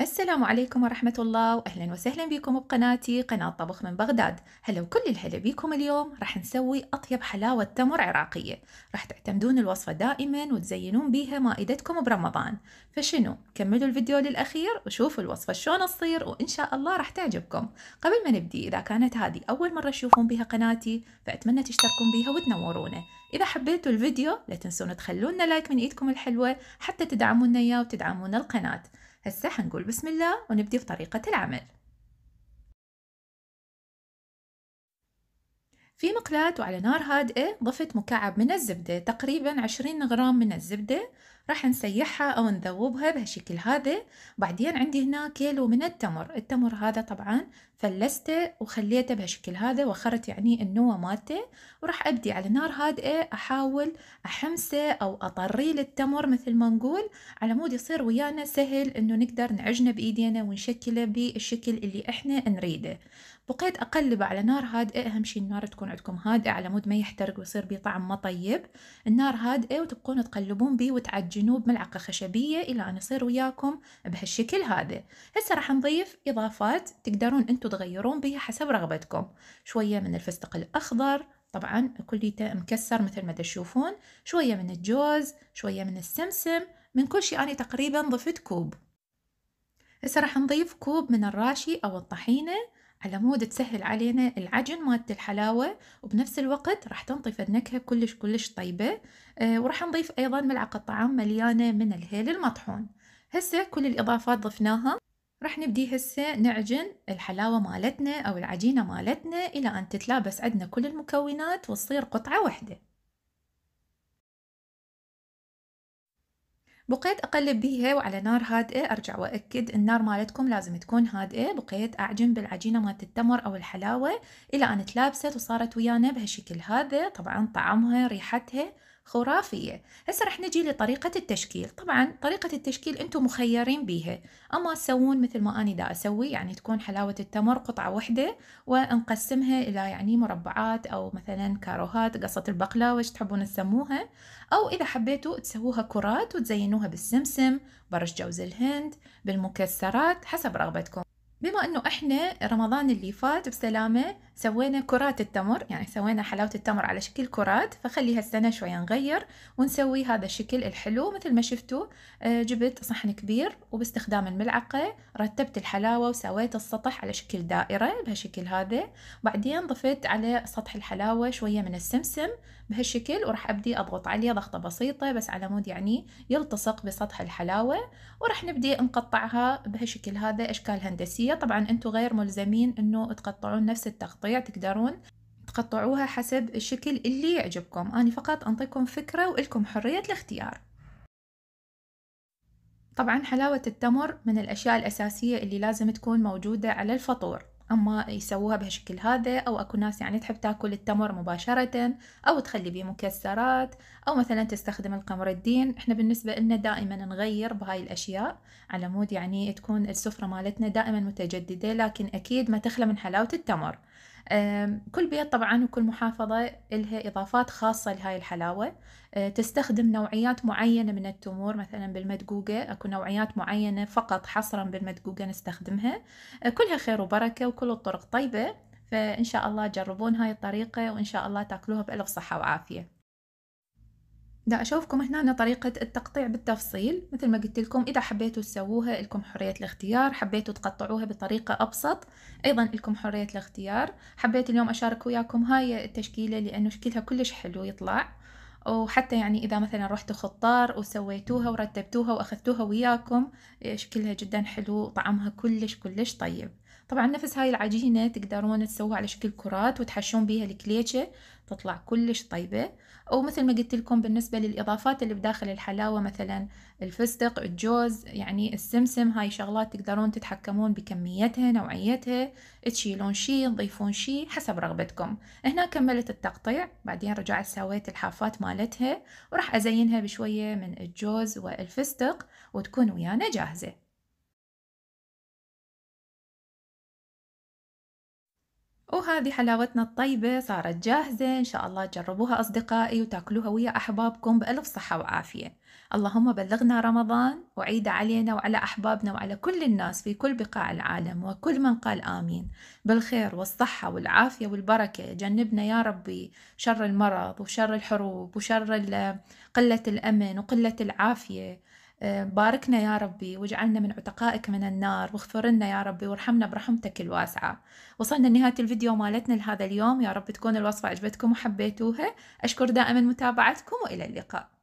السلام عليكم ورحمة الله وأهلا وسهلا بكم بقناتي قناة طبخ من بغداد هلا وكل الهلا بكم اليوم راح نسوي أطيب حلاوة تمر عراقية راح تعتمدون الوصفة دائما وتزينون بيها مائدتكم برمضان فشنو كملوا الفيديو للأخير وشوفوا الوصفة شلون تصير وإن شاء الله راح تعجبكم قبل ما نبدي إذا كانت هذه أول مرة تشوفون بها قناتي فأتمنى تشتركون بيها وتنورونا إذا حبيتوا الفيديو لا تنسون تخلونا لايك من إيدكم الحلوة حتى تدعمونا إياه وتدعمونا القناة هسه حنقول بسم الله ونبدي في طريقة العمل في مقلاة وعلى نار هادئة ضفت مكعب من الزبدة تقريبا 20 غرام من الزبدة راح نسيحها أو نذوبها بهالشكل هذا بعدين عندي هنا كيلو من التمر التمر هذا طبعا فلسته وخليته بهالشكل هذا وخرت يعني النوى مالته وراح أبدي على نار هادئة أحاول أحمسه أو أطري للتمر مثل ما نقول على مود يصير ويانا سهل إنه نقدر نعجنه بإيدينا ونشكله بالشكل اللي إحنا نريده بقيت أقلب على نار هادئة أهم شي النار تكون عندكم هادئه على مود ما يحترق ويصير بيه طعم ما طيب النار هادئة إيه وتبقون تقلبون بيه وتعجنوه بملعقة خشبية إلى أن يصير وياكم بهالشكل هذا هسه راح نضيف إضافات تقدرون أنتم تغيرون بيها حسب رغبتكم شوية من الفستق الأخضر طبعا كليته مكسر مثل ما تشوفون شوية من الجوز شوية من السمسم من كل شيء أنا تقريبا ضفت كوب هسه راح نضيف كوب من الراشي أو الطحينة على مود تسهل علينا العجن مالت الحلاوة وبنفس الوقت راح تنطي فد نكهة كلش كلش طيبة آه، وراح نضيف أيضا ملعقة طعام مليانة من الهيل المطحون هسه كل الإضافات ضفناها راح نبدي هسه نعجن الحلاوة مالتنا أو العجينة مالتنا إلى أن تتلابس عندنا كل المكونات وتصير قطعة واحدة بقيت اقلب بيها وعلى نار هادئه ارجع واكد النار مالتكم لازم تكون هادئه بقيت اعجن بالعجينه مالت التمر او الحلاوه الى ان تلابست وصارت ويانا بهالشكل هذا طبعا طعمها ريحتها خرافية هسه رح نجي لطريقة التشكيل طبعا طريقة التشكيل أنتم مخيرين بيها أما تسوون مثل ما أنا دا أسوي يعني تكون حلاوة التمر قطعة واحدة ونقسمها إلى يعني مربعات أو مثلا كاروهات قصة البقلاوة وش تحبون تسموها أو إذا حبيتوا تسووها كرات وتزينوها بالسمسم برش جوز الهند بالمكسرات حسب رغبتكم بما أنه إحنا رمضان اللي فات بسلامة سوينا كرات التمر يعني سوينا حلاوة التمر على شكل كرات فخليها السنة شوية نغير ونسوي هذا الشكل الحلو مثل ما شفتوا آه، جبت صحن كبير وباستخدام الملعقة رتبت الحلاوة وسويت السطح على شكل دائرة بهالشكل هذا بعدين ضفت على سطح الحلاوة شوية من السمسم بهالشكل وراح أبدي أضغط عليه ضغطة بسيطة بس على مود يعني يلتصق بسطح الحلاوة وراح نبدي نقطعها بهالشكل هذا أشكال هندسية طبعا أنتم غير ملزمين أنه تقطعون نفس التخطيط القطيع تقدرون تقطعوها حسب الشكل اللي يعجبكم أنا فقط أنطيكم فكرة وإلكم حرية الاختيار طبعا حلاوة التمر من الأشياء الأساسية اللي لازم تكون موجودة على الفطور أما يسووها بهالشكل هذا أو أكو ناس يعني تحب تاكل التمر مباشرة أو تخلي بيه مكسرات أو مثلا تستخدم القمر الدين إحنا بالنسبة لنا دائما نغير بهاي الأشياء على مود يعني تكون السفرة مالتنا دائما متجددة لكن أكيد ما تخلى من حلاوة التمر كل بيت طبعا وكل محافظة لها إضافات خاصة لهاي الحلاوة آه، تستخدم نوعيات معينة من التمور مثلا بالمدقوقة أكو نوعيات معينة فقط حصرا بالمدقوقة نستخدمها آه، كلها خير وبركة وكل الطرق طيبة فإن شاء الله جربون هاي الطريقة وإن شاء الله تاكلوها بألف صحة وعافية دا أشوفكم هنا طريقة التقطيع بالتفصيل مثل ما قلت لكم إذا حبيتوا تسووها لكم حرية الاختيار حبيتوا تقطعوها بطريقة أبسط أيضا لكم حرية الاختيار حبيت اليوم أشارك وياكم هاي التشكيلة لأنه شكلها كلش حلو يطلع وحتى يعني إذا مثلا رحتوا خطار وسويتوها ورتبتوها وأخذتوها وياكم إيه، شكلها جدا حلو طعمها كلش كلش طيب طبعا نفس هاي العجينة تقدرون تسووها على شكل كرات وتحشون بيها الكليتشة تطلع كلش طيبة أو مثل ما قلت لكم بالنسبة للإضافات اللي بداخل الحلاوة مثلا الفستق الجوز يعني السمسم هاي شغلات تقدرون تتحكمون بكميتها نوعيتها تشيلون شي تضيفون شي حسب رغبتكم هنا كملت التقطيع بعدين رجعت سويت الحافات مالتها وراح أزينها بشوية من الجوز والفستق وتكون ويانا جاهزة وهذه حلاوتنا الطيبة صارت جاهزة إن شاء الله تجربوها أصدقائي وتاكلوها ويا أحبابكم بألف صحة وعافية اللهم بلغنا رمضان وعيد علينا وعلى أحبابنا وعلى كل الناس في كل بقاع العالم وكل من قال آمين بالخير والصحة والعافية والبركة جنبنا يا ربي شر المرض وشر الحروب وشر قلة الأمن وقلة العافية باركنا يا ربي واجعلنا من عتقائك من النار واغفر لنا يا ربي وارحمنا برحمتك الواسعة وصلنا لنهاية الفيديو مالتنا لهذا اليوم يا رب تكون الوصفة عجبتكم وحبيتوها أشكر دائما متابعتكم وإلى اللقاء